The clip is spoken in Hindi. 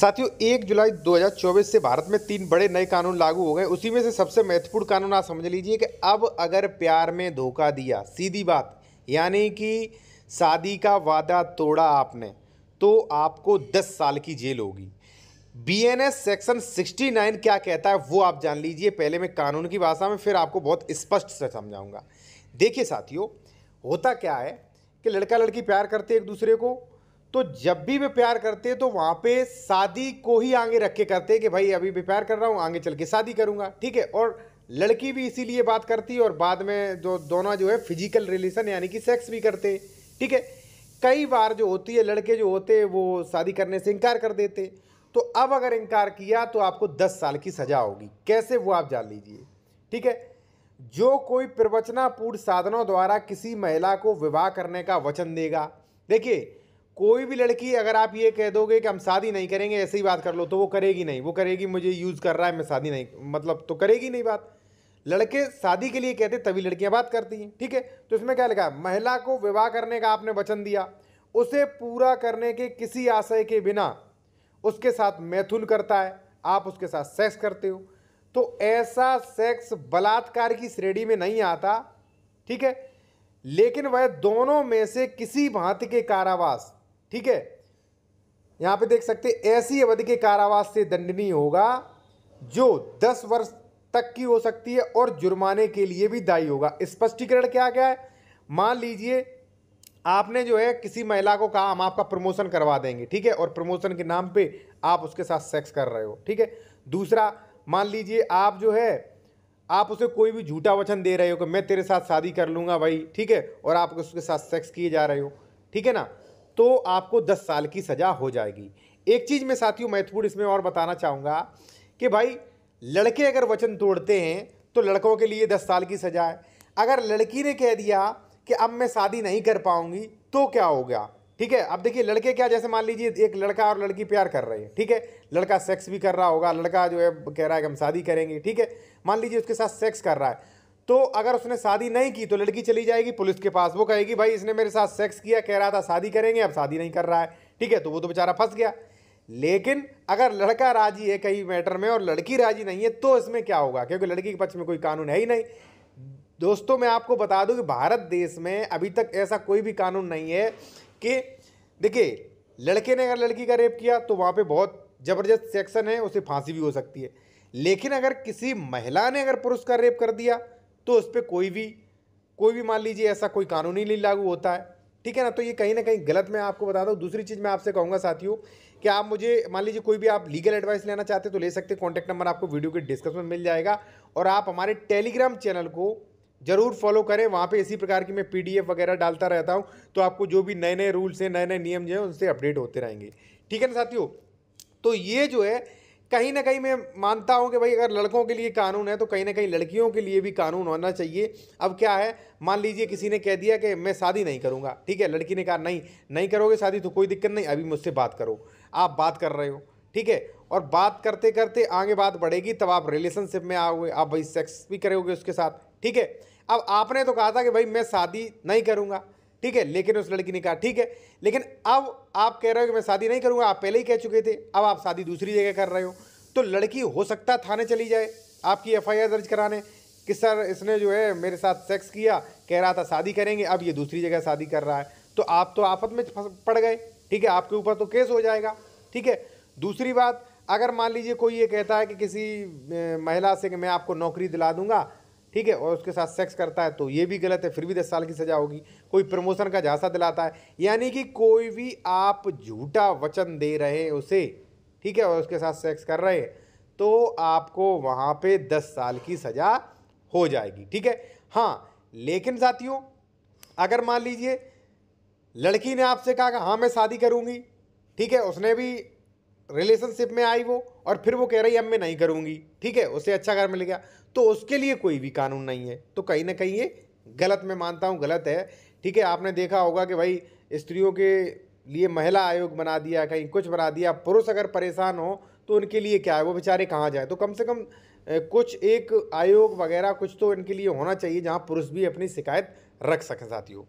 साथियों एक जुलाई 2024 से भारत में तीन बड़े नए कानून लागू हो गए उसी में से सबसे महत्वपूर्ण कानून आप समझ लीजिए कि अब अगर प्यार में धोखा दिया सीधी बात यानी कि शादी का वादा तोड़ा आपने तो आपको 10 साल की जेल होगी बीएनएस सेक्शन 69 क्या कहता है वो आप जान लीजिए पहले मैं कानून की भाषा में फिर आपको बहुत स्पष्ट से समझाऊँगा देखिए साथियों होता क्या है कि लड़का लड़की प्यार करते एक दूसरे को तो जब भी वे प्यार करते हैं तो वहाँ पे शादी को ही आगे रख के करते हैं कि भाई अभी मैं प्यार कर रहा हूँ आगे चल के शादी करूँगा ठीक है और लड़की भी इसीलिए बात करती है और बाद में जो दोनों जो है फिजिकल रिलेशन यानी कि सेक्स भी करते ठीक है कई बार जो होती है लड़के जो होते हैं वो शादी करने से इनकार कर देते तो अब अगर इनकार किया तो आपको दस साल की सज़ा होगी कैसे वो आप जान लीजिए ठीक है जो कोई प्रवचनापूर्ण साधनों द्वारा किसी महिला को विवाह करने का वचन देगा देखिए कोई भी लड़की अगर आप ये कह दोगे कि हम शादी नहीं करेंगे ऐसे ही बात कर लो तो वो करेगी नहीं वो करेगी मुझे यूज़ कर रहा है मैं शादी नहीं मतलब तो करेगी नहीं बात लड़के शादी के लिए कहते तभी लड़कियां बात करती हैं ठीक है तो इसमें क्या लिखा महिला को विवाह करने का आपने वचन दिया उसे पूरा करने के किसी आशय के बिना उसके साथ मैथुन करता है आप उसके साथ सेक्स करते हो तो ऐसा सेक्स बलात्कार की श्रेणी में नहीं आता ठीक है लेकिन वह दोनों में से किसी भांति के कारावास ठीक है यहां पे देख सकते ऐसी अवधि के कारावास से दंडनीय होगा जो 10 वर्ष तक की हो सकती है और जुर्माने के लिए भी दायी होगा स्पष्टीकरण क्या क्या है मान लीजिए आपने जो है किसी महिला को कहा हम आपका प्रमोशन करवा देंगे ठीक है और प्रमोशन के नाम पे आप उसके साथ सेक्स कर रहे हो ठीक है दूसरा मान लीजिए आप जो है आप उसे कोई भी झूठा वचन दे रहे हो कि मैं तेरे साथ शादी कर लूँगा भाई ठीक है और आप उसके साथ सेक्स किए जा रहे हो ठीक है ना तो आपको दस साल की सज़ा हो जाएगी एक चीज़ मैं साथियों महत्वपूर्ण इसमें और बताना चाहूँगा कि भाई लड़के अगर वचन तोड़ते हैं तो लड़कों के लिए दस साल की सज़ा है अगर लड़की ने कह दिया कि अब मैं शादी नहीं कर पाऊँगी तो क्या हो गया ठीक है अब देखिए लड़के क्या जैसे मान लीजिए एक लड़का और लड़की प्यार कर रहे हैं ठीक है लड़का सेक्स भी कर रहा होगा लड़का जो है कह रहा है कि हम शादी करेंगे ठीक है मान लीजिए उसके साथ सेक्स कर रहा है तो अगर उसने शादी नहीं की तो लड़की चली जाएगी पुलिस के पास वो कहेगी भाई इसने मेरे साथ सेक्स किया कह रहा था शादी करेंगे अब शादी नहीं कर रहा है ठीक है तो वो तो बेचारा फंस गया लेकिन अगर लड़का राजी है कई मैटर में और लड़की राजी नहीं है तो इसमें क्या होगा क्योंकि लड़की के पक्ष में कोई कानून है ही नहीं दोस्तों मैं आपको बता दूं कि भारत देश में अभी तक ऐसा कोई भी कानून नहीं है कि देखिए लड़के ने अगर लड़की का रेप किया तो वहाँ पे बहुत ज़बरदस्त सेक्शन है उसे फांसी भी हो सकती है लेकिन अगर किसी महिला ने अगर पुरुष का रेप कर दिया तो उस पर कोई भी कोई भी मान लीजिए ऐसा कोई कानूनी नहीं लागू होता है ठीक है ना तो ये कहीं ना कहीं गलत मैं आपको बता दूँ दूसरी चीज़ मैं आपसे कहूँगा साथियों कि आप मुझे मान लीजिए कोई भी आप लीगल एडवाइस लेना चाहते हैं तो ले सकते हैं कॉन्टैक्ट नंबर आपको वीडियो के डिस्क्रिप्शन में मिल जाएगा और आप हमारे टेलीग्राम चैनल को जरूर फॉलो करें वहाँ पे इसी प्रकार की मैं पीडीएफ वगैरह डालता रहता हूँ तो आपको जो भी नए नए रूल्स हैं नए नए नियम जो हैं उनसे अपडेट होते रहेंगे ठीक है ना साथियों तो ये जो है कहीं ना कहीं मैं मानता हूं कि भाई अगर लड़कों के लिए कानून है तो कहीं ना कहीं लड़कियों के लिए भी कानून होना चाहिए अब क्या है मान लीजिए किसी ने कह दिया कि मैं शादी नहीं करूंगा ठीक है लड़की ने कहा नहीं नहीं करोगे शादी तो कोई दिक्कत नहीं अभी मुझसे बात करो आप बात कर रहे हो ठीक है और बात करते करते आगे बात बढ़ेगी तब आप रिलेशनशिप में आओगे आप भाई सेक्स भी करोगे उसके साथ ठीक है अब आपने तो कहा था कि भाई मैं शादी नहीं करूँगा ठीक है लेकिन उस लड़की ने कहा ठीक है लेकिन अब आप कह रहे हो कि मैं शादी नहीं करूँगा आप पहले ही कह चुके थे अब आप शादी दूसरी जगह कर रहे हो तो लड़की हो सकता थाने चली जाए आपकी एफ दर्ज कराने कि सर इसने जो है मेरे साथ सेक्स किया कह रहा था शादी करेंगे अब ये दूसरी जगह शादी कर रहा है तो आप तो आफत में पड़ गए ठीक है आपके ऊपर तो केस हो जाएगा ठीक है दूसरी बात अगर मान लीजिए कोई ये कहता है कि किसी महिला से कि मैं आपको नौकरी दिला दूंगा ठीक है और उसके साथ सेक्स करता है तो ये भी गलत है फिर भी दस साल की सज़ा होगी कोई प्रमोशन का झांसा दिलाता है यानी कि कोई भी आप झूठा वचन दे रहे हैं उसे ठीक है और उसके साथ सेक्स कर रहे हैं तो आपको वहाँ पे दस साल की सज़ा हो जाएगी ठीक है हाँ लेकिन साथियों अगर मान लीजिए लड़की ने आपसे कहा कि हाँ मैं शादी करूँगी ठीक है उसने भी रिलेशनशिप में आई वो और फिर वो कह रही है अब मैं नहीं करूँगी ठीक है उसे अच्छा घर मिल गया तो उसके लिए कोई भी कानून नहीं है तो कहीं ना कहीं ये गलत मैं मानता हूँ गलत है ठीक है आपने देखा होगा कि भाई स्त्रियों के लिए महिला आयोग बना दिया कहीं कुछ बना दिया पुरुष अगर परेशान हो तो उनके लिए क्या है वो बेचारे कहाँ जाए तो कम से कम कुछ एक आयोग वगैरह कुछ तो इनके लिए होना चाहिए जहाँ पुरुष भी अपनी शिकायत रख सकें साथियों